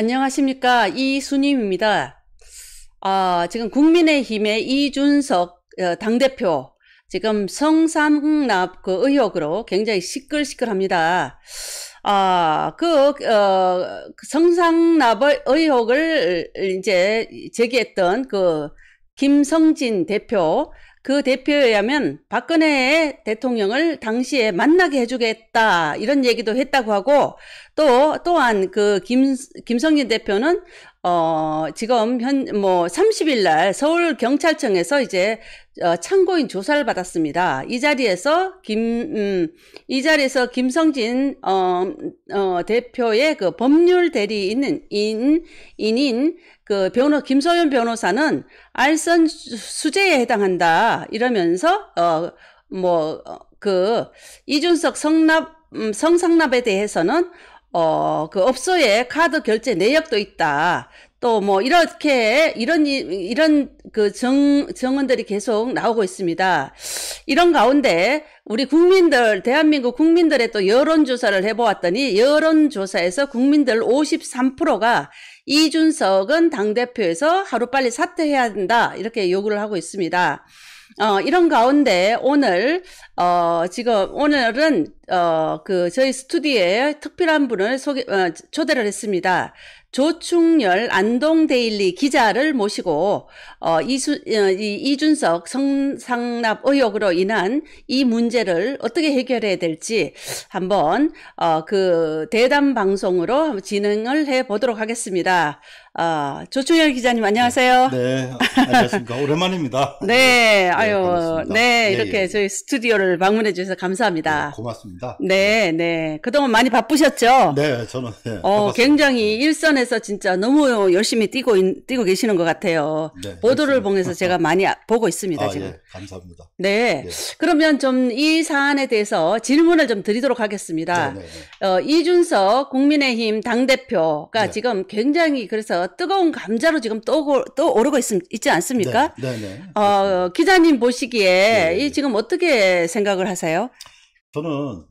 안녕하십니까. 이순임입니다. 아, 지금 국민의힘의 이준석 어, 당대표, 지금 성상납그 의혹으로 굉장히 시끌시끌합니다. 아, 그, 어, 그 성상납의 의혹을 이제 제기했던 그 김성진 대표, 그 대표에 의하면 박근혜 대통령을 당시에 만나게 해주겠다 이런 얘기도 했다고 하고 또 또한 그 김 김성진 대표는 어, 지금 현, 뭐, 30일 날 서울경찰청에서 이제, 어, 참고인 조사를 받았습니다. 이 자리에서 김, 음, 이 자리에서 김성진, 어, 어, 대표의 그 법률 대리인, 인, 인인, 그 변호, 김소연 변호사는 알선 수재에 해당한다. 이러면서, 어, 뭐, 어, 그, 이준석 성납, 음, 성상납에 대해서는 어, 그 업소에 카드 결제 내역도 있다. 또 뭐 이렇게 이런 이런 그 정, 정언들이 계속 나오고 있습니다. 이런 가운데 우리 국민들 대한민국 국민들의 또 여론 조사를 해 보았더니 여론 조사에서 국민들 53%가 이준석은 당대표에서 하루빨리 사퇴해야 된다 이렇게 요구를 하고 있습니다. 어, 이런 가운데 오늘 어, 지금 오늘은 어, 그 저희 스튜디오에 특별한 분을 소개 어, 초대를 했습니다. 조충열 안동데일리 기자를 모시고 어, 이수, 어, 이준석 성상납 의혹으로 인한 이 문제를 어떻게 해결해야 될지 한번 어, 그 대담 방송으로 진행을 해 보도록 하겠습니다. 아, 조충열 기자님 안녕하세요. 네, 네 안녕하십니까. 오랜만입니다. 네, 네, 아유, 네, 네 이렇게 예. 저희 스튜디오를 방문해 주셔서 감사합니다. 네, 고맙습니다. 네, 네. 네. 그동안 많이 바쁘셨죠? 네, 저는. 네, 어, 굉장히 일선에서 진짜 너무 열심히 뛰고 있, 뛰고 계시는 것 같아요. 보도를 열심해서 제가 많이 보고 있습니다 아, 지금. 예. 감사합니다. 네. 네. 그러면 좀 이 사안에 대해서 질문을 좀 드리도록 하겠습니다. 네, 네, 네. 어, 이준석 국민의힘 당대표가 지금 굉장히 그래서 뜨거운 감자로 지금 또, 오르고 있, 있지 않습니까? 네. 네, 어, 기자님 보시기에 이 지금 어떻게 생각을 하세요? 저는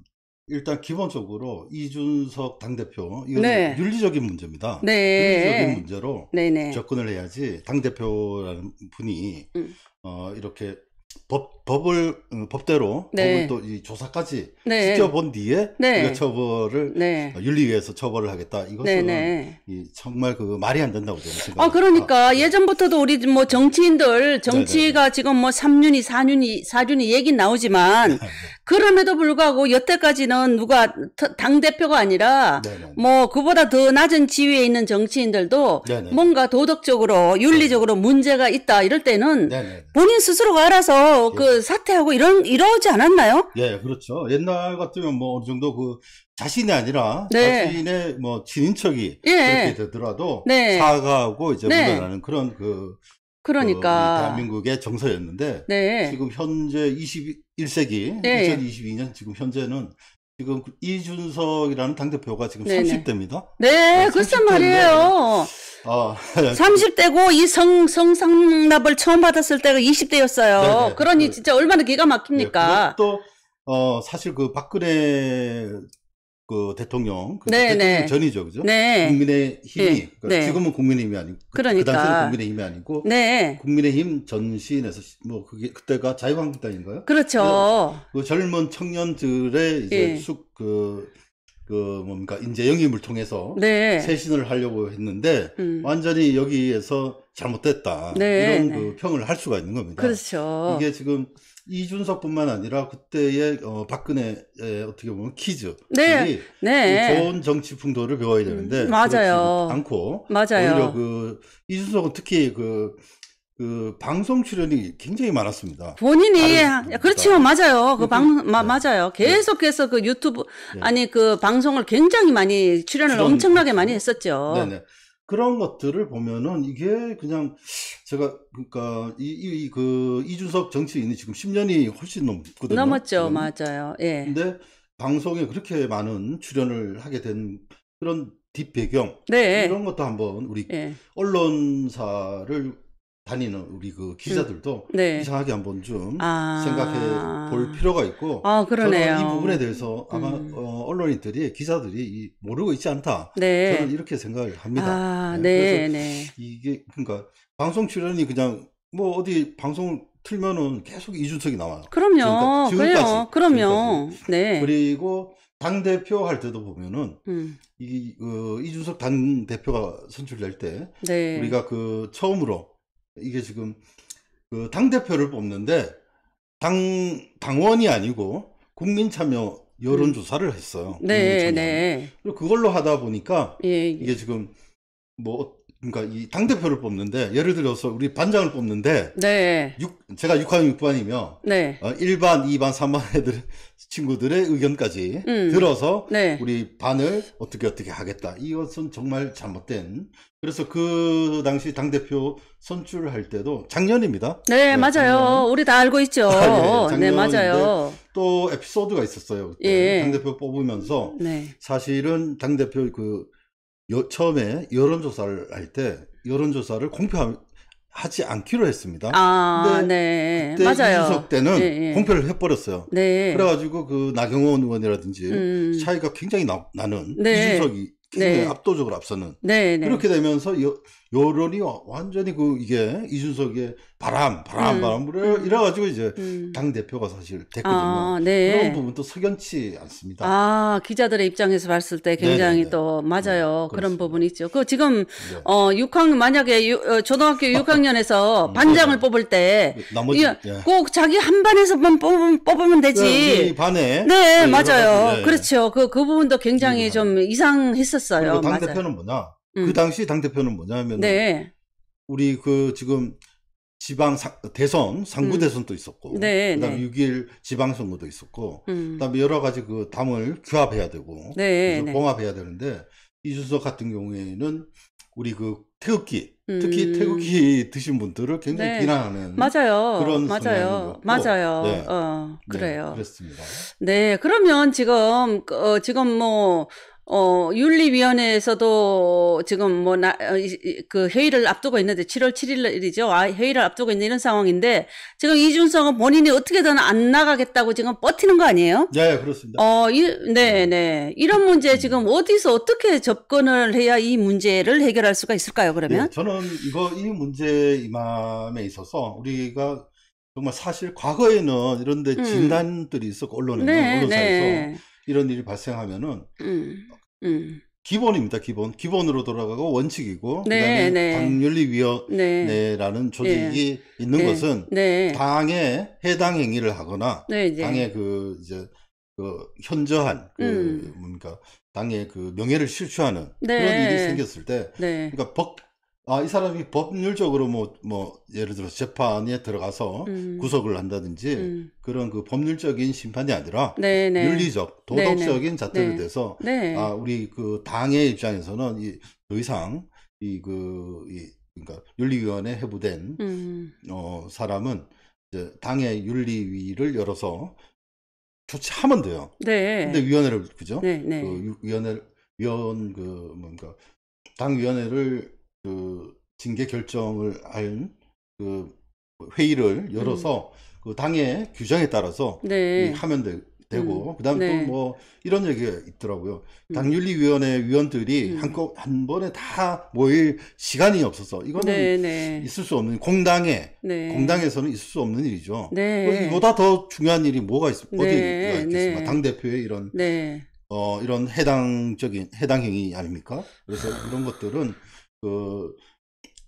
일단 기본적으로 이준석 당대표 이건 네. 윤리적인 문제입니다. 네. 윤리적인 문제로 네. 접근을 해야지 당대표라는 분이 음. 어, 이렇게 법, 법을 음, 법대로 네. 법을 또이 조사까지 네. 지켜본 뒤에 네. 우리가 처벌을 네. 어, 윤리위에서 처벌을 하겠다 이것은 네, 네. 이 정말 그 말이 안 된다고 저는 생각합니다. 아 그러니까 아, 네. 예전부터도 우리 뭐 정치인들 정치가 네네. 네, 지금 뭐 3윤이 4윤이 4윤이 얘기 나오지만 그럼에도 불구하고 여태까지는 누가 당 대표가 아니라 네네. 뭐 그보다 더 낮은 지위에 있는 정치인들도 네네. 뭔가 도덕적으로 윤리적으로 문제가 있다 이럴 때는 본인 스스로가 알아서 어, 그 예. 사퇴하고 이런 이러지 않았나요? 예, 그렇죠. 옛날 같으면 뭐 어느 정도 그 자신이 아니라 네. 자신의 뭐 친인척이 예. 그렇게 되더라도 네. 사과하고 이제 네. 물러나는 그런 그 그러니까 그 대한민국의 정서였는데 네. 지금 현재 21세기 네. 2022년 지금 현재는 지금 그 이준석이라는 당대표가 지금 네네. 30대입니다. 네, 네 글쎄 말이에요. 아, 30대고 이 성, 성상납을 처음 받았을 때가 20대였어요. 네네. 그러니 그, 진짜 얼마나 기가 막힙니까? 네, 그 어, 사실 그 박근혜 그 대통령 그 네, 대통령 네. 전이죠, 그죠? 네. 국민의 힘이 예. 그러니까 네. 지금은 국민의힘이 아니고 그, 러니까그 당시는 국민의힘이 아니고 네. 국민의힘 전신에서 뭐 그게 그때가 자유한국당인가요? 그렇죠. 예. 그 젊은 청년들의 이제 예. 숙그 그 뭡니까 그 인재 영입을 통해서 네. 쇄신을 하려고 했는데 음. 완전히 여기에서 잘못됐다 네, 이런 그 네. 그 평을 할 수가 있는 겁니다. 그렇죠. 이게 지금 이준석뿐만 아니라 그때의 어, 박근혜 어떻게 보면 키즈 네, 네. 좋은 정치 풍도를 배워야 되는데 음, 맞아요. 않고 맞아요. 오히려 그 이준석은 특히 그그 그 방송 출연이 굉장히 많았습니다. 본인이 그렇죠 맞아요 그방 네. 맞아요 네. 계속해서 그 유튜브 네. 아니 그 방송을 굉장히 많이 출연을 출연. 엄청나게 많이 했었죠. 네네. 네. 그런 것들을 보면은 이게 그냥 제가 그러니까 이그 이 이, 그 이준석 정치인이 지금 10년이 훨씬 넘거든요. 넘었죠, 지금. 네. 맞아요. 예. 근데 방송에 그렇게 많은 출연을 하게 된 그런 뒷배경 네. 이런 것도 한번 우리 예. 언론사를 다니는 우리 그 기자들도 그, 네. 이상하게 한번 좀 아... 생각해 볼 필요가 있고 아, 저는 이 부분에 대해서 아마 음... 어, 언론인들이 기자들이 모르고 있지 않다 네. 저는 이렇게 생각을 합니다. 아, 네. 네 그래서 네. 이게 그러니까 방송 출연이 그냥 뭐 어디 방송을 틀면은 계속 이준석이 나와요. 그럼요. 지금까지. 지금까지. 그럼요. 지금까지. 네. 그리고 당 대표 할 때도 보면은 음. 이 어, 이준석 당 대표가 선출될 때 네. 우리가 그 처음으로 이게 지금 그 당대표를 뽑는데 당, 당원이 아니고 국민참여 여론조사를 했어요. 네, 네. 그걸로 하다 보니까 예, 예. 이게 지금 뭐 그러니까 이당 대표를 뽑는데 예를 들어서 우리 반장을 뽑는데 네. 6, 제가 6학년 6반이며 네. 어, 1반, 2반, 3반 애들 친구들의 의견까지 음. 들어서 네. 우리 반을 어떻게 어떻게 하겠다. 이것은 정말 잘못된. 그래서 그 당시 당 대표 선출할 을 때도 작년입니다. 네, 네 맞아요. 작년. 우리 다 알고 있죠. 아, 예, 예. 네, 맞아요. 또 에피소드가 있었어요. 예. 당 대표 뽑으면서 네. 사실은 당 대표 그 여, 처음에 여론조사를 할 때 여론조사를 공표하지 않기로 했습니다. 아, 네. 맞아요. 이준석 때는 네, 예. 공표를 해버렸어요. 네. 그래가지고 그 나경원 의원이라든지 음. 차이가 굉장히 나, 나는 네. 이준석이 굉장히 네. 압도적으로 앞서는 네, 네. 그렇게 되면서 여, 여론이 완전히 그 이게 이준석의 바람 바람 음. 바람으로 음. 이래가지고 이제 음. 당 대표가 사실 됐거든요. 아, 네. 그런 부분도 석연치 않습니다. 아 기자들의 입장에서 봤을 때 굉장히 네네네. 또 맞아요 네, 그런 부분이 있죠. 그 지금 네. 어 6학 만약에 유, 어, 초등학교 6학년에서 음, 반장을 네. 뽑을 때 그 나머지 네. 꼭 자기 한 반에서만 뽑으면, 뽑으면 되지. 네, 반에 네, 맞아요. 그렇죠. 그그 그 부분도 굉장히 음. 좀 이상했었어요. 당 대표는 뭐냐? 음. 그 당시 당 대표는 뭐냐면 네. 우리 그 지금 지방 사, 대선 상구 음. 대선도 있었고 네, 네. 그다음에 네. 6 1 지방 선거도 있었고 음. 그다음에 여러 가지 그 당을 규합해야 되고 네, 네. 봉합해야 되는데 이준석 같은 경우에는 우리 그 태극기 음. 특히 태극기 드신 분들을 굉장히 네. 비난하는 맞아요. 그런 맞아요. 맞아요. 네. 어, 네, 그래요. 네, 그렇습니다. 네, 그러면 지금 어, 지금 뭐 어, 윤리위원회에서도 지금 뭐, 나, 어, 그 회의를 앞두고 있는데, 7월 7일이죠. 아, 회의를 앞두고 있는 이런 상황인데, 지금 이준석은 본인이 어떻게든 안 나가겠다고 지금 버티는 거 아니에요? 네, 그렇습니다. 어, 이, 네, 네, 네. 이런 문제 지금 어디서 어떻게 접근을 해야 이 문제를 해결할 수가 있을까요, 그러면? 네, 저는 이거, 이 문제 이맘에 있어서 우리가 정말 사실 과거에는 이런데 음. 진단들이 있었고, 언론에는, 네, 언론사에서. 네. 이런 일이 발생하면은 음. 음. 기본입니다. 기본. 기본으로 돌아가고 원칙이고 네, 그다음에 네. 당윤리위원회라는 네. 조직이 네. 있는 네. 것은 네. 당에 해당 행위를 하거나 당의 그 이제 그 현저한 그 음. 뭡니까 당의 그 명예를 실추하는 그런 일이 생겼을 때 그러니까 법 아, 이 사람이 법률적으로 뭐, 뭐, 예를 들어 재판에 들어가서 음. 구속을 한다든지 음. 그런 그 법률적인 심판이 아니라 네네. 네. 윤리적, 네, 네. 도덕적인 네네. 잣대를 대서 네. 아, 우리 그 당의 입장에서는 이, 더 이상 이 그, 이, 그러니까 윤리위원회 해부된 음. 어, 사람은 이제 당의 윤리위를 열어서 조치하면 돼요. 네. 근데 위원회를, 그죠? 네, 네. 그 위원회, 위원 그 뭔가 당 위원회를 그 징계 결정을 할 그 회의를 음. 열어서 음. 그 당의 규정에 따라서 네. 하면 되, 되고 음. 그다음에 네. 또뭐 이런 얘기가 있더라고요. 음. 당윤리위원회 위원들이 음. 한꺼 한 번에 다 모일 시간이 없어서 이거는 네, 네. 있을 수 없는 공당에 네. 공당에서는 있을 수 없는 일이죠. 네. 이보다 더 중요한 일이 뭐가 있, 어디가 있겠습니까? 당 대표의 이런 어 이런 해당적인 해당 행위 아닙니까? 그래서 이런 것들은 그,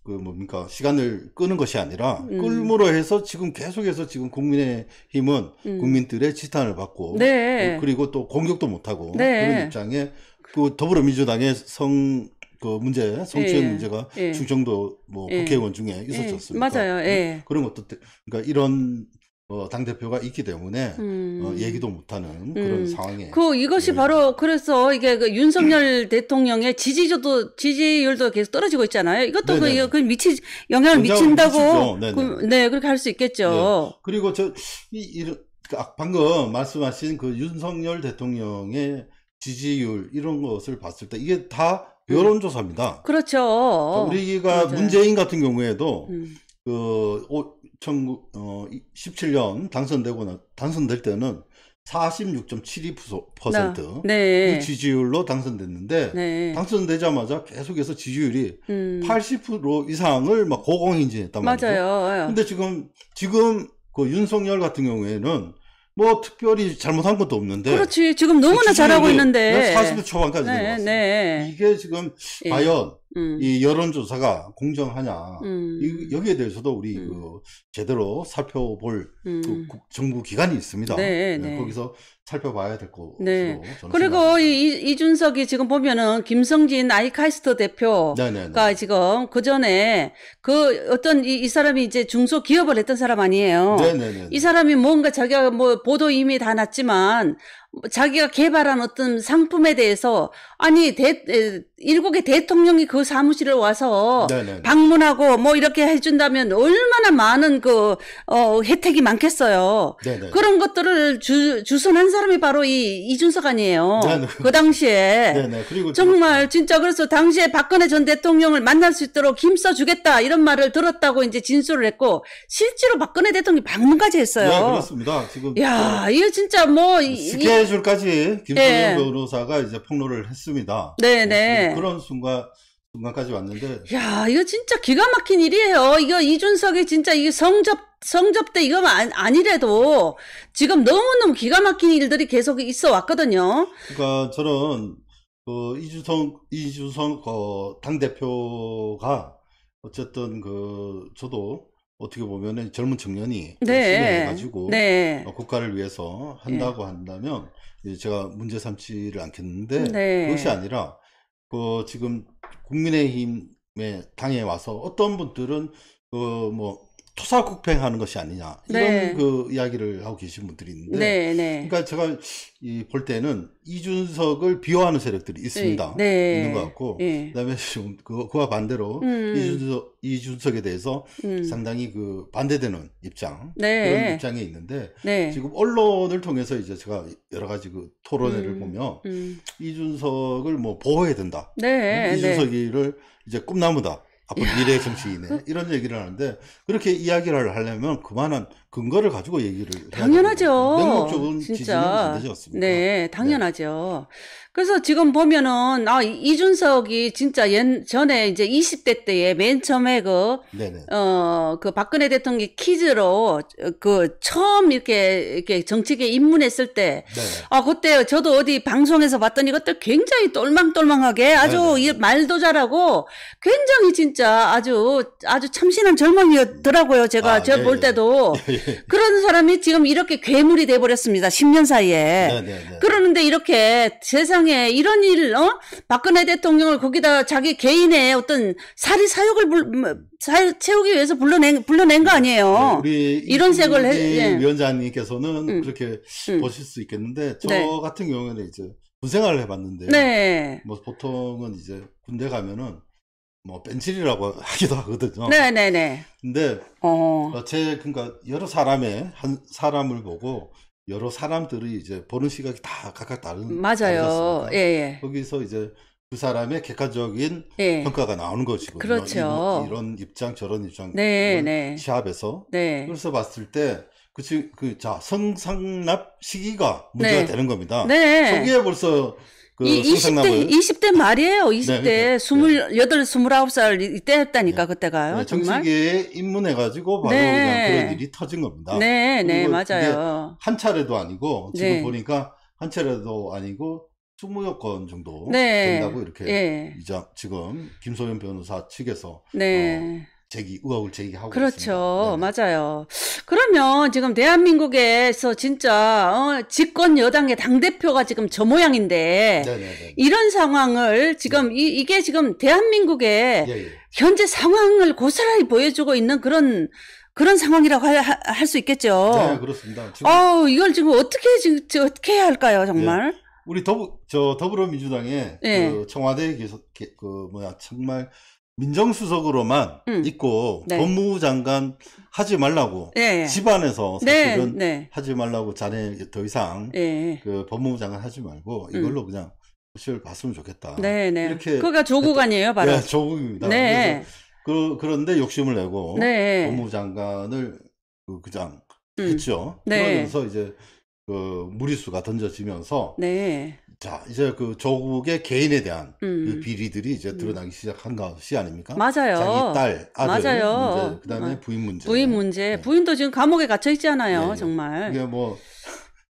그 뭡니까 시간을 끄는 것이 아니라 음. 끌므로 해서 지금 계속해서 지금 국민의힘은 음. 국민들의 지탄을 받고 네. 그 그리고 또 공격도 못하고 네. 그런 입장에 그 더불어민주당의 성그 문제 성추행 예. 문제가 예. 충청도 뭐 예. 국회의원 중에 있었었습니다. 예. 맞아요. 예. 그런 것도 그러니까 이런 어, 당 대표가 있기 때문에 어, 음. 어, 얘기도 못하는 음. 그런 음. 상황에. 그 이것이 네. 바로 그래서 이게 그 윤석열 대통령의 지지도 지지율도 계속 떨어지고 있잖아요. 이것도 그, 네네. 그, 그 미치 영향을 미친다고 그, 네 그렇게 할 수 있겠죠. 네. 그리고 저 이, 이, 그, 아, 방금 말씀하신 그 윤석열 대통령의 지지율 이런 것을 봤을 때 이게 다 음. 여론조사입니다. 음. 그렇죠. 우리가 맞아요. 문재인 같은 경우에도 음. 그. 19, 17년 어, 당선되고 나, 당선될 때는 46.72% 네. 그 지지율로 당선됐는데 네. 당선되자마자 계속해서 지지율이 음. 80% 이상을 막 고공인진했단 말이죠. 맞아요. 예. 근데 지금 지금 그 윤석열 같은 경우에는 뭐 특별히 잘못한 것도 없는데 그렇지 지금 너무나 그 잘하고 있는데 40초 반까지 네, 내려요 네, 네. 이게 지금 예. 과연 음. 이 여론조사가 공정하냐 음. 이, 여기에 대해서도 우리 음. 그 제대로 살펴볼 음. 그 정부 기관이 있습니다. 네, 네, 네. 거기서 살펴봐야 될 것으로. 네. 그리고 이, 이준석이 지금 보면은 김성진 아이카이스트 대표가 네, 네, 네. 지금 그 전에 그 어떤 이, 이, 사람이 이제 중소 기업을 했던 사람 아니에요. 네, 이 사람이 뭔가 자기가 뭐 보도 이미 다 났지만 뭐 자기가 개발한 어떤 상품에 대해서 아니 대, 일국의 대통령이 그 사무실을 와서 네네 방문하고 뭐 이렇게 해준다면 얼마나 많은 그 어, 혜택이 많겠어요. 네네 그런 것들을 주, 주선한 사람이 바로 이 이준석 아니에요. 네네. 그 당시에 네네. 그리고 정말 그렇죠. 진짜 그래서 당시에 박근혜 전 대통령을 만날 수 있도록 김 써주겠다 이런 말을 들었다고 이제 진술을 했고 실제로 박근혜 대통령이 방문까지 했어요. 네, 그렇습니다. 지금 야 이거 진짜 뭐 스케... 사줄까지 김성현 네. 변호사가 이제 폭로를 했습니다. 네네. 네. 예, 네. 그런 순간 순간까지 왔는데. 야 이거 진짜 기가 막힌 일이에요. 이거 이준석이 진짜 이게 성접 성접대 이거 안, 아니래도 지금 너무너무 기가 막힌 일들이 계속 있어 왔거든요. 그러니까 저는 그 이준석 이준석 어, 그 당 대표가 어쨌든 그 저도 어떻게 보면은 젊은 청년이 네. 해가지고 네. 어, 국가를 위해서 한다고 한다면 제가 문제 삼지를 않겠는데 네. 그것이 아니라 그 지금 국민의힘의 당에 와서 어떤 분들은 그뭐 토사국팽하는 것이 아니냐 이런 네. 그 이야기를 하고 계신 분들이 있는데 네, 네. 그러니까 제가 이 볼 때는 이준석을 비호하는 세력들이 있습니다 네. 네. 있는 것 같고 예. 그다음에 지금 그, 그와 반대로 음. 이준석 이준석에 대해서 음. 상당히 그 반대되는 입장 네. 그런 입장이 있는데 지금 언론을 통해서 이제 제가 여러 가지 그 토론회를 음. 보며 음. 이준석을 뭐 보호해야 된다 어? 이준석이를 이제 꿈나무다 앞으로 미래의 정치인네 그 이런 얘기를 하는데 그렇게 이야기를 하려면 그만한 근거를 가지고 얘기를 당연하죠. 명목적인 지지는 네, 네, 당연하죠. 네. 그래서 지금 보면은 아 이준석이 진짜 연, 전에 이제 20대 때에 맨 처음에 그어그 어, 그 박근혜 대통령 퀴즈로 그 처음 이렇게 이렇게 정책에 입문했을 때아 네. 아, 그때 저도 어디 방송에서 봤더니 그때 굉장히 똘망똘망하게 아주 이 말도 잘하고 굉장히 진짜 아주 아주 참신한 젊은이더라고요. 제가 아, 제가 예, 볼 예. 때도 예, 예. 그런 사람이 지금 이렇게 괴물이 돼 버렸습니다. 10년 사이에. 네네네. 네, 네. 그러는데 이렇게 세상에 이런 일, 어? 박근혜 대통령을 거기다 자기 개인의 어떤 사리 사욕을 불, 사, 음, 채우기 위해서 불러낸 불러낸 거 네. 아니에요. 네, 우리 이런 색을 해, 예. 위원장님께서는 음. 그렇게 음. 보실 수 있겠는데 저 네. 같은 경우에는 이제 군생활을 해봤는데 네. 뭐 보통은 이제 군대 가면은 뭐 벤질이라고 하기도 하거든요. 네네네. 네, 네. 근데 어. 어. 제 그러니까 여러 사람의 한 사람을 보고 여러 사람들이 이제 보는 시각이 다 각각 다른 맞아요. 예, 예. 거기서 이제 그 사람의 객관적인 예. 평가가 나오는 것이고 그렇죠. 이런, 이런, 입장 저런 입장 네, 네. 시합에서 네. 그래서 봤을 때 그치 그자 성상납 시기가 문제가 네. 되는 겁니다. 네. 초기에 벌써 그 20대, 20대 말이에요. 20대. 네, 그러니 28, 29살 이때했다니까 네. 그때가요. 네, 정말. 에 입문해가지고 바로 네. 그냥 그런 일이 터진 겁니다. 네, 네, 맞아요. 한 차례도 아니고, 지금 네. 보니까 한 차례도 아니고, 20여 건 정도 네. 된다고 이렇게 예. 이제 지금 김소연 변호사 측에서 어, 제기 의혹을 제기하고 그렇죠. 있습니다. 네. 맞아요. 그러면 지금 대한민국에서 진짜 어, 집권 여당의 당 대표가 지금 저 모양인데 네네네. 이런 상황을 지금 네. 이, 이게 지금 대한민국의 예, 예. 현재 상황을 고스란히 보여주고 있는 그런 그런 상황이라고 할 수 있겠죠. 네, 그렇습니다. 지 이걸 지금 어떻게 지금 어떻게 해야 할까요, 정말? 예. 우리 더불 저 더불어민주당의 예. 그 청와대에 계속 그 뭐야 정말 민정수석으로만 음. 있고 네. 법무부 장관 하지 말라고 예, 예. 네. 집안에서 사실은 네. 하지 말라고 자네 더 이상 예, 그 법무부 장관 하지 말고 음. 이걸로 음. 그냥 시를 봤으면 좋겠다. 네네. 네. 이렇게 그러니 조국 아니에요, 바로? 네, 조국입니다. 네. 그, 그런데 욕심을 내고 네, 법무부 장관을 그냥 그, 그 음. 했죠. 네. 그러면서 이제 그 무리수가 던져지면서 네. 자 이제 그 조국의 개인에 대한 그 음. 그 비리들이 이제 드러나기 시작한 것이 아닙니까? 맞아요. 자기 딸, 아들 맞아요. 문제, 그다음에 어. 부인 문제. 부인 문제. 네. 부인도 지금 감옥에 갇혀 있잖아요, 네, 네. 정말. 이게 뭐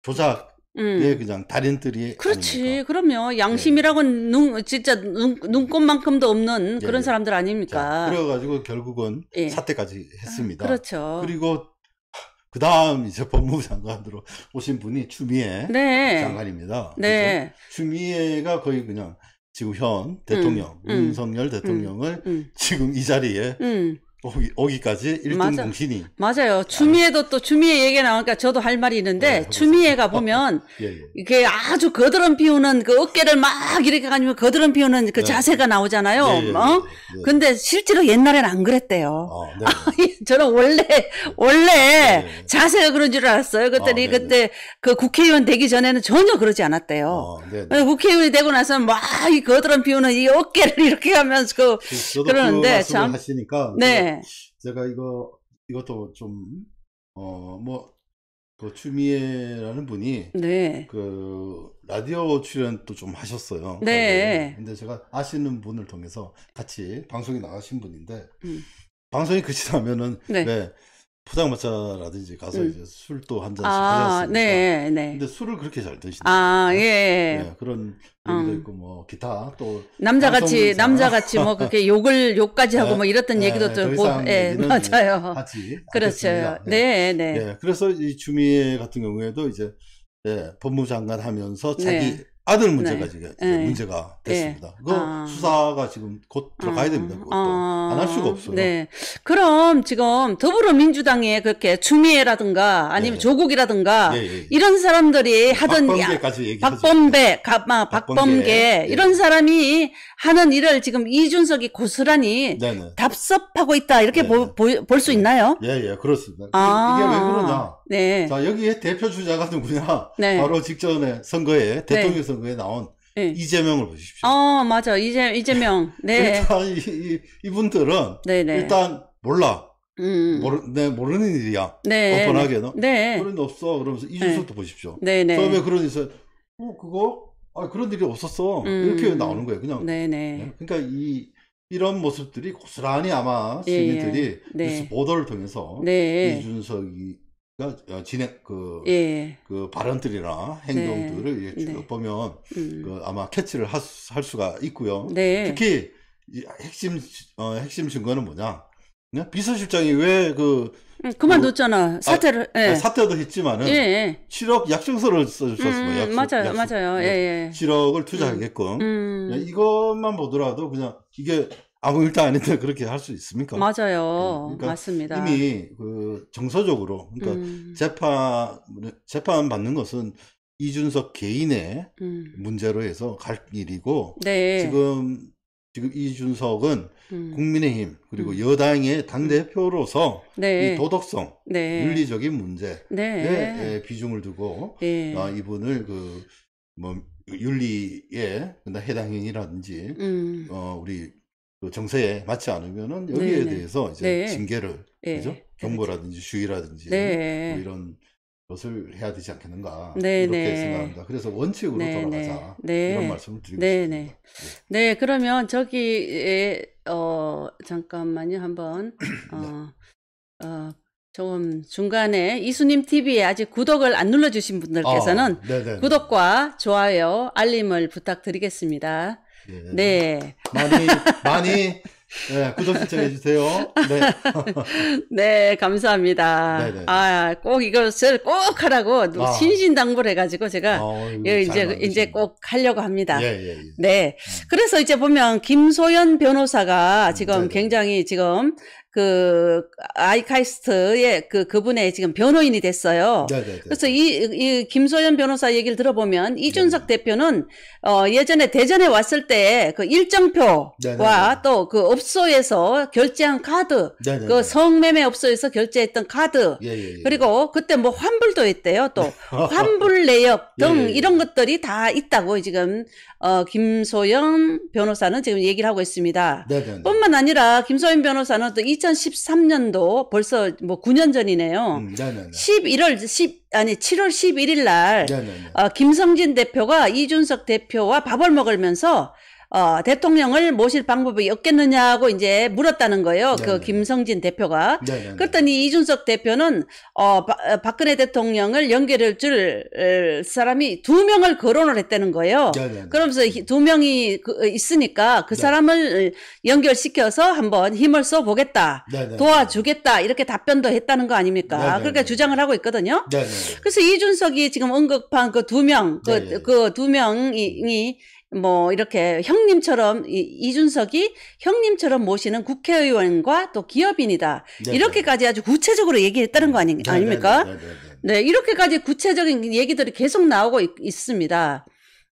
조작. 음. 그냥 달인들이. 그렇지, 아닙니까? 그럼요. 네. 양심이라고 눈, 진짜 눈, 눈꽃만큼도 없는 예, 그런 예. 사람들 아닙니까? 자, 그래가지고 결국은 예. 사태까지 했습니다. 그렇죠. 그리고 그 다음 이제 법무부 장관으로 오신 분이 추미애 네. 장관입니다. 네. 그죠? 추미애가 거의 그냥 지금 현 대통령 음, 음. 윤석열 대통령을 음, 음. 지금 이 자리에 오기, 까지 1등 맞아. 공신이. 맞아요. 주미애도 또 주미애 얘기 나오니까 저도 할 말이 있는데 네, 주미애가 보면 예, 예. 이게 아주 거드름 피우는 그 어깨를 막 이렇게 가지고 거드름 피우는 그 네. 자세가 나오잖아요. 예, 예 어? 예, 예. 근데 실제로 옛날엔 안 그랬대요. 아, 네, 아, 저는 원래 원래 자세가 그런 줄 알았어요. 그랬더니 아, 네, 그때 그 국회의원 되기 전에는 전혀 그러지 않았대요. 아, 네, 네. 국회의원이 되고 나서 막 이 거드름 피우는 이 어깨를 이렇게 하면서 그, 그러는데 그참 하시니까 네. 네. 제가 이거 이것도 좀 어 뭐 그 추미애라는 분이 네. 그 라디오 출연도 좀 하셨어요. 네. 네. 근데 제가 아시는 분을 통해서 같이 방송에 나가신 분인데 음. 방송이 끝이 나면은 네. 네 포장마차라든지 가서 음. 이제 술도 한 잔씩 아, 하셨으니까. 네, 네, 네. 근데 술을 그렇게 잘 드시는. 아, 예. 예. 그런 얘기도 음. 어. 있고 뭐 기타 또 남자같이 남자같이 뭐 그렇게 욕을 욕까지 하고 뭐 네, 이랬던 얘기도 들고, 뭐, 예, 뭐 맞아요. 하지 그렇죠. 않겠 네, 네. 예, 그래서 이 주미애 같은 경우에도 이제 예, 법무장관 하면서 자기 아들 네. 문제가 지금 네. 문제가 네. 됐습니다. 네. 그 아. 수사가 지금 곧 들어가야 됩니다. 그것도 아. 안할 수가 없어요. 네. 그럼 지금 더불어민주당에 그렇게 추미애라든가 아니면 네. 조국이라든가 예, 예, 예. 이런 사람들이 하던 박범계까지 얘기하죠. 박범계, 아, 박범계 이런 사람이 하는 일을 지금 이준석이 고스란히 네네. 답습하고 있다 이렇게 네, 네. 볼수 네. 있나요? 예예 예. 그렇습니다. 아 이게 왜 그러냐? 네. 자 여기에 대표 주자가 누구냐? 네. 바로 직전에 선거에 대통령 네. 선거에 나온 네. 이재명을 보십시오. 어 맞아 이재 이재명. 네. 일단 이, 이, 이분들은 네네. 일단 몰라. 음. 모르, 내 모르는 일이야. 네. 뻔하게는. 네. 그런 게 없어. 그러면서 이준석도 보십시오. 네네. 처음에 그러면서 어 그거 아 그런 일이 없었어 음. 이렇게 나오는 거예요 그냥 네네. 네. 네? 그러니까 이 이런 모습들이 고스란히 아마 예, 예. 시민들이 예. 네. 뉴스 보도를 통해서 네. 이준석이가 진행 그, 예. 그 발언들이나 행동들을 네. 쭉 네. 보면 음. 그 아마 캐치를 하, 할 수가 있고요 네. 특히 이 핵심 어, 핵심 증거는 뭐냐 네? 비서실장이 왜 그 그만뒀잖아. 그 아, 사퇴를 아, 예. 사퇴도 했지만은 예, 7억 예. 약정서를 써주셨습니다. 음, 약정, 맞아요, 약정, 맞아요. 네. 예, 7억을 예. 투자하겠끔 음, 음. 네, 이것만 보더라도 그냥 이게 아무 일도 아닌데 그렇게 할 수 있습니까? 맞아요, 네, 그러니까 맞습니다. 이미 그 정서적으로 그러니까 음. 재판 재판 받는 것은 이준석 개인의 음. 문제로 해서 갈 일이고 네. 지금 지금 이준석은 음. 국민의힘 그리고 음. 여당의 당 대표로서 음. 네. 이 도덕성, 네. 윤리적인 문제에 네. 비중을 두고 예. 아, 이분을 그 뭐 윤리에 해당 행위라든지 음. 어, 우리 그 정세에 맞지 않으면은 여기에 네, 네. 대해서 이제 네. 징계를 예. 그죠 경고라든지 주의라든지 뭐 이런 것을 해야 되지 않겠는가 네, 이렇게 네. 생각합니다. 그래서 원칙으로 네, 돌아가자 네. 네. 이런 말씀을 드리고 네, 싶습니다. 예. 네. 그러면 저기에 어 잠깐만요 한번 어, 어 조금 중간에 이수님 TV에 아직 구독을 안 눌러주신 분들께서는 아, 구독과 좋아요 알림을 부탁드리겠습니다. 예. 네. 많이 많이 네, 구독 신청해 주세요. 네. 네, 네. 네, 감사합니다. 네네. 아, 꼭 이것을 꼭 하라고 아. 신신당부를 해가지고 제가 아, 예, 이제 이제 꼭 하려고 합니다. 예, 예, 예, 네, 그래서 이제 보면 김소연 변호사가 지금 네네. 음, 네. 굉장히 지금 그 아이카이스트의 그 그분의 지금 변호인이 됐어요. 네네네. 네, 네, 네. 그래서 이, 이 김소연 변호사 얘기를 들어보면 이준석 네네. 대표는 어 예전에 대전에 왔을 때 그 일정표와 또 그 업소에서 결제한 카드, 네네네. 그 성매매 업소에서 결제했던 카드, 예예예. 예, 예. 그리고 그때 뭐 환불도 했대요. 또 환불 내역 등 예, 이런 것들이 다 있다고 지금 어 김소연 변호사는 지금 얘기를 하고 있습니다. 뿐만 아니라 김소연 변호사는 또 2013년도 벌써 뭐 9년 전이네요. 음, 11월 10 아니 7월 11일 날 어, 김성진 대표가 이준석 대표와 밥을 먹으면서 어, 대통령을 모실 방법이 없겠느냐고 이제 물었다는 거예요. 그 네네. 그 김성진 대표가. 네네. 그랬더니 이준석 대표는 어, 바, 어, 박근혜 대통령을 연결할 줄 사람이 두 명을 거론을 했다는 거예요. 네네. 그러면서 두 명이 그, 어, 있으니까 그 네. 사람을 연결시켜서 한번 힘을 써 보겠다. 도와주겠다. 이렇게 답변도 했다는 거 아닙니까? 그렇게 주장을 하고 있거든요. 그래서 이준석이 지금 언급한 그 두 명, 그 그두 네. 명이 뭐 이렇게 형님처럼 이준석이 형님처럼 모시는 국회의원과 또 기업인이다 네네. 이렇게까지 아주 구체적으로 얘기했다는 거 아니, 네, 네, 아닙니까? 네네. 네, 네 이렇게까지 구체적인 얘기들이 계속 나오고 있, 있습니다.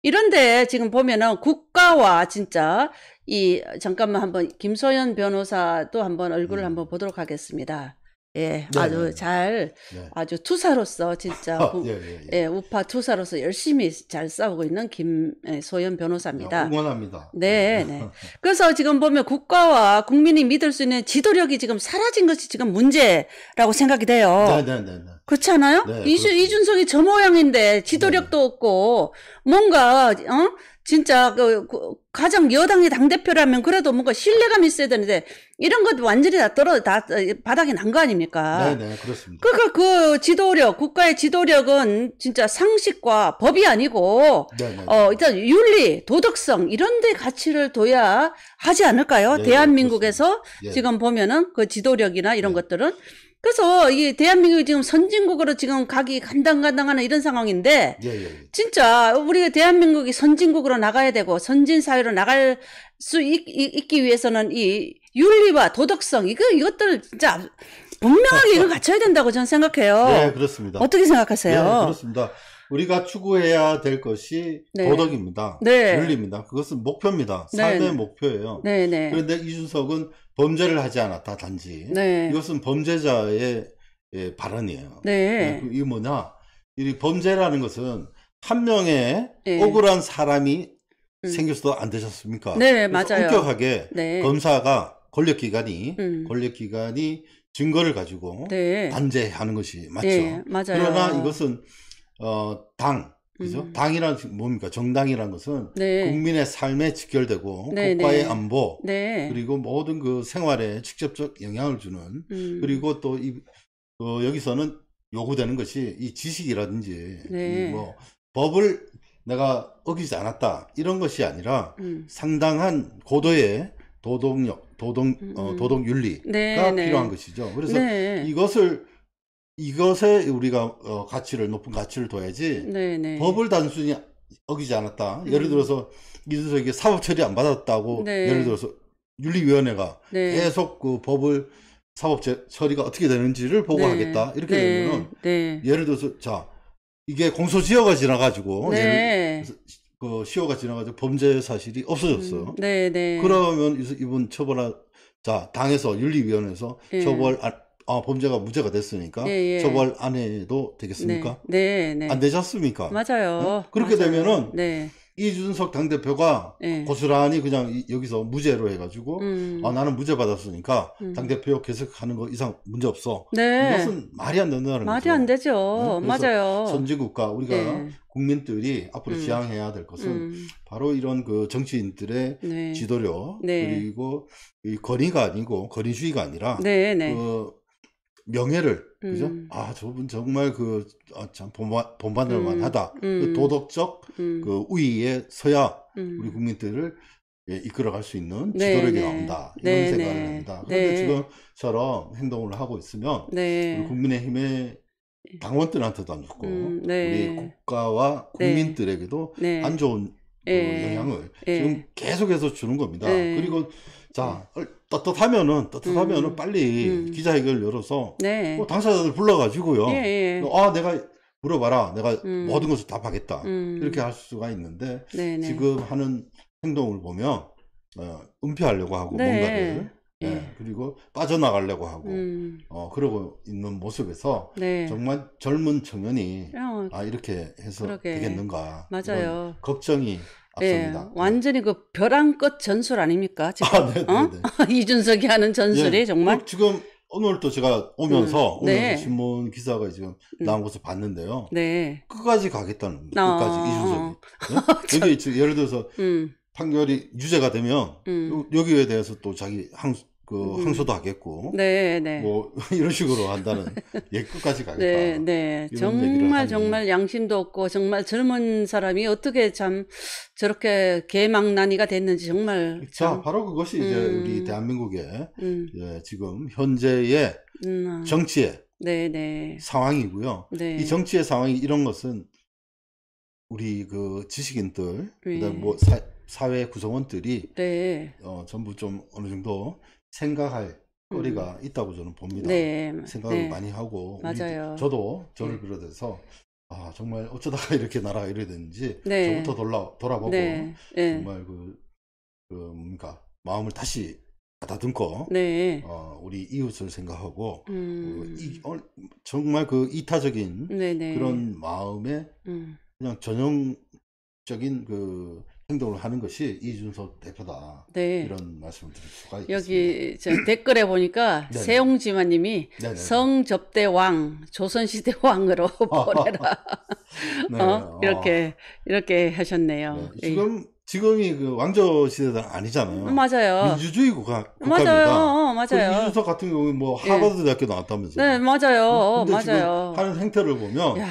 이런데 지금 보면은 국가와 진짜 이 잠깐만 한번 김소연 변호사도 한번 얼굴을 음. 한번 보도록 하겠습니다. 예, 네, 아주 네. 잘 네. 아주 투사로서 진짜 아, 우, 예, 예, 예, 예. 우파 투사로서 열심히 잘 싸우고 있는 김소연 예, 변호사입니다. 아, 응원합니다. 네, 네, 네. 그래서 지금 보면 국가와 국민이 믿을 수 있는 지도력이 지금 사라진 것이 지금 문제라고 생각이 돼요. 네, 네, 네. 네. 그렇지 않아요? 네, 이준, 이준성이 저 모양인데 지도력도 없고 뭔가 어? 진짜 그, 그 가장 여당의 당대표라면 그래도 뭔가 신뢰감이 있어야 되는데 이런 것 완전히 다 떨어 다 바닥에 난 거 아닙니까? 네, 네, 그렇습니다. 그러니까 그 지도력, 국가의 지도력은 진짜 상식과 법이 아니고 네네. 어 일단 윤리, 도덕성 이런 데 가치를 둬야 하지 않을까요? 네 대한민국에서 그 지금 보면은 그 지도력이나 이런 네 것들은 그래서 이 대한민국이 지금 선진국으로 지금 가기 간당간당하는 이런 상황인데 예, 예, 예. 진짜 우리가 대한민국이 선진국으로 나가야 되고 선진 사회로 나갈 수 있, 기 위해서는 이 윤리와 도덕성 이거 이것들 진짜 분명하게 이걸 갖춰야 된다고 저는 생각해요. 네 그렇습니다. 어떻게 생각하세요? 네 그렇습니다. 우리가 추구해야 될 것이 네. 도덕입니다. 네. 윤리입니다. 그것은 목표입니다. 네. 삶의 네. 목표예요. 네. 그런데 이준석은 범죄를 하지 않았다 단지 네. 이것은 범죄자의 예, 발언이에요. 그 이 뭐냐? 이 범죄라는 것은 한 명의 억울한 사람이 음. 생겨서도 안 되셨습니까? 네, 맞아요. 엄격하게 검사가 권력기관이 음. 권력기관이 증거를 가지고 네. 단죄하는 것이 맞죠. 네, 그러나 이것은 어, 당, 그죠? 음. 당이란 뭡니까? 정당이란 것은 네. 국민의 삶에 직결되고 네, 네. 국가의 네. 안보 그리고 모든 그 생활에 직접적 영향을 주는 음. 그리고 또 이, 어, 여기서는 요구되는 것이 이 지식이라든지 네. 이뭐 법을 내가 어기지 않았다 이런 것이 아니라 음. 상당한 고도의 도덕력, 도덕 음, 어, 음. 도덕 윤리가 네, 필요한 것이죠. 그래서 이것을 이것에 우리가 어, 가치를 높은 가치를 둬야지 네네. 법을 단순히 어기지 않았다. 예를 음. 들어서 이준석이 사법 처리 안 받았다고 네. 예를 들어서 윤리위원회가 네. 계속 그 법을 사법 처리가 어떻게 되는지를 보고하겠다 네. 이렇게 네. 되면은 네. 예를 들어서 자 이게 공소시효가 지나가지고 네. 예를 그 시효가 지나가지고 범죄 사실이 없어졌어. 음. 그러면 이분 처벌하 자 당에서 윤리위원회에서 처벌 아, 범죄가 무죄가 됐으니까 예, 예. 처벌 안 해도 되겠습니까? 네, 네, 네. 안 되지 않습니까? 맞아요. 응? 어? 그렇게 맞아요. 되면은 네. 이준석 당대표가 네. 고스란히 그냥 여기서 무죄로 해가지고 음. 아, 나는 무죄 받았으니까 음. 당대표 계속하는 거 이상 문제 없어. 네. 이것은 말이 안 된다는 말이 거죠. 말이 안 되죠. 네? 맞아요. 선진국가 우리가 네. 국민들이 앞으로 음. 지향해야 될 것은 음. 바로 이런 그 정치인들의 네. 지도력 네. 그리고 이 권위가 아니고 권위주의가 아니라 네, 그 명예를 그죠? 음. 아 저분 정말 그참 아, 본받 본받을 음. 만하다. 그 음. 도덕적 음. 그 우위에 서야 우리 국민들을 예, 이끌어갈 수 있는 네, 지도력이 네, 나온다 네. 이런 네, 생각을 합니다. 그런데 네. 지금처럼 행동을 하고 있으면 네. 우리 국민의힘의 당원들한테도 안 좋고 우리 국가와 국민들에게도 안 좋은 그 예. 영향을 예. 지금 계속해서 주는 겁니다. 예. 그리고 자 어, 떳떳하면은 떳떳하면은 음. 빨리 음. 기자회견을 열어서 네. 뭐 당사자들 불러가지고요. 예, 예. 아 내가 물어봐라. 내가 음. 모든 것을 답하겠다. 음. 이렇게 할 수가 있는데 네네. 네. 지금 하는 행동을 보면 어, 은폐하려고 하고 네. 뭔가를 예. 예. 그리고 빠져나가려고 하고 음. 어 그러고 있는 모습에서 네. 정말 젊은 청년이 어, 아 이렇게 해서 그러게. 되겠는가 맞아요 걱정이 예, 앞섭니다. 예, 완전히 그 벼랑끝 전술 아닙니까 지금 아, 네네네. 네, 어? 네. 이준석이 하는 전술이 예, 정말 지금 오늘 또 제가 오면서 음, 네. 오면 신문 기사가 지금 음. 나온 것을 봤는데요. 네. 끝까지 가겠다는 어. 끝까지 이준석이 어. 네? 여기 예를 들어서 음. 판결이 유죄가 되면 음. 여기에 대해서 또 자기 항그 항소도 음. 하겠고 네, 네. 뭐 이런 식으로 한다는 예 끝까지 가겠다. 네, 네. 정말 정말 양심도 없고 정말 젊은 사람이 어떻게 참 저렇게 개망난이가 됐는지 정말 참. 자 바로 그것이 이제 음. 우리 대한민국의 음. 예, 지금 현재의 음. 아. 정치의 네, 네. 상황이고요. 네. 이 정치의 상황이 이런 것은 우리 그 지식인들 네. 그다음 뭐 사, 사회 구성원들이 네. 어, 전부 좀 어느 정도 생각할 음. 거리가 있다고 저는 봅니다. 네. 생각을 네. 많이 하고 맞아요. 우리, 저도 저를 네. 비롯해서 아 정말 어쩌다가 이렇게 나라가 이래 됐는지 네. 저부터 돌아 돌아보고 네. 네. 정말 그, 그 뭡니까 마음을 다시 가다듬고 네. 어, 우리 이웃을 생각하고 어, 음. 어, 이, 어, 정말 그 이타적인 그런 마음에 음. 그냥 전형적인 그 행동을 하는 것이 이준석 대표다. 네. 이런 말씀을 드릴 수가 있습니다. 여기 댓글에 보니까 세용지마님이 성접대왕 조선시대 왕으로 보내라. 네. 어? 어? 이렇게 이렇게 하셨네요. 네. 예. 지금 지금이 그 왕조 시대가 아니잖아요. 음, 맞아요. 민주주의 국가, 그 국가입니다. 어, 어, 맞아요, 맞아요. 이준석 같은 경우 는뭐 예. 하버드 대학교 나왔다면서요. 네, 맞아요, 음, 맞아요. 하는 행태를 보면. 야.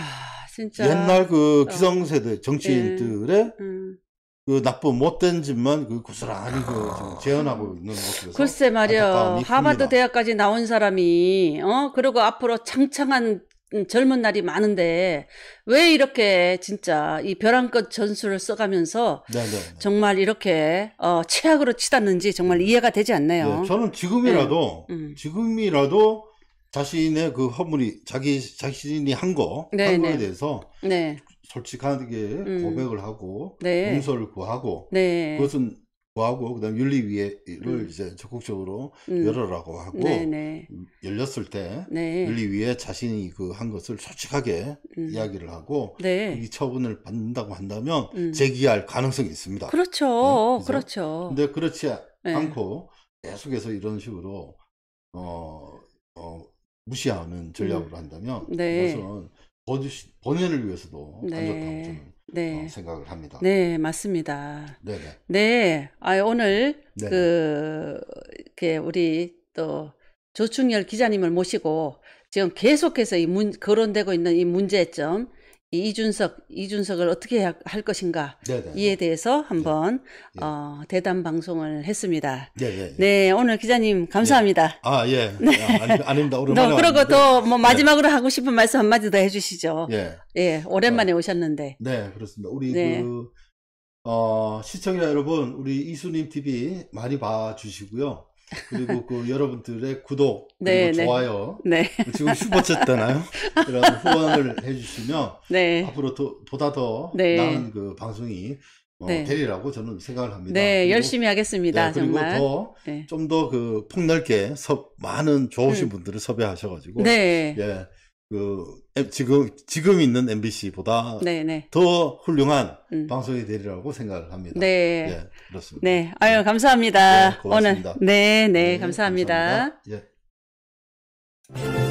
진짜. 옛날 그 기성세대 정치인들의 네. 음. 그 나쁜 못된 집만 그 고스란히 그 아. 재현하고 있는 모습에서 글쎄 말이야 하버드 대학까지 나온 사람이 어 그리고 앞으로 창창한 음, 젊은 날이 많은데 왜 이렇게 진짜 이 벼랑끝 전술을 써가면서 네네. 네, 네. 정말 이렇게 어, 최악으로 치닫는지 정말 음. 이해가 되지 않네요. 네, 저는 지금이라도 네. 음. 지금이라도 자신의 그 허물이 자기 자신이 한거한 네, 거에 대해서 네. 솔직하게 음. 고백을 하고 네. 용서를 구하고 네. 그것은 구하고 그다음 윤리위를 음. 이제 적극적으로 음. 열어라고 하고 네네. 네. 열렸을 때 네. 윤리위에 자신이 그 한 것을 솔직하게 음. 이야기를 하고 네. 이 처분을 받는다고 한다면 음. 제기할 가능성이 있습니다. 그렇죠, 네, 그렇죠. 근데 그렇지 네. 않고 계속해서 이런 식으로 어, 어 무시하는 전략으로 음. 한다면 네. 그것은 번주, 번외를 위해서도 네. 안 좋다고 저는 네. 어, 생각을 합니다. 네, 맞습니다. 네네. 네, 아, 오늘 네네. 그 이렇게 우리 또 조충열 기자님을 모시고 지금 계속해서 이 문, 거론되고 있는 이 문제점 이준석 이준석을 어떻게 할 것인가 네네. 네, 이에 네. 대해서 한번 네. 어, 대담 방송을 했습니다. 네네. 예, 네 오늘 기자님 감사합니다. 아예 네. 아, 아 닙니다 오랜만에. 그러고 또뭐 마지막으로 네. 하고 싶은 말씀 한마디 더 해주시죠. 예. 예 오랜만에 어, 오셨는데. 네 그렇습니다. 우리 네. 그 어, 시청자 여러분 우리 이수님 TV 많이 봐주시고요. 그리고 그 여러분들의 구독, 네, 네. 좋아요, 네. 지금 슈퍼챗잖아요. 이런 후원을 해주시면 네. 앞으로 더, 보다 더 네. 나은 그 방송이 어, 네. 되리라고 저는 생각을 합니다. 네, 그리고, 열심히 하겠습니다. 그리고 더좀더 그 폭넓게 섭, 많은 좋으신 음. 분들을 섭외하셔가지고 예. 그 지금 지금 있는 MBC보다 네네. 더 훌륭한 음. 방송이 되리라고 생각을 합니다. 네, 예, 그렇습니다. 네, 아유 예. 감사합니다. 네, 오늘 네, 네, 네 감사합니다. 감사합니다. 예.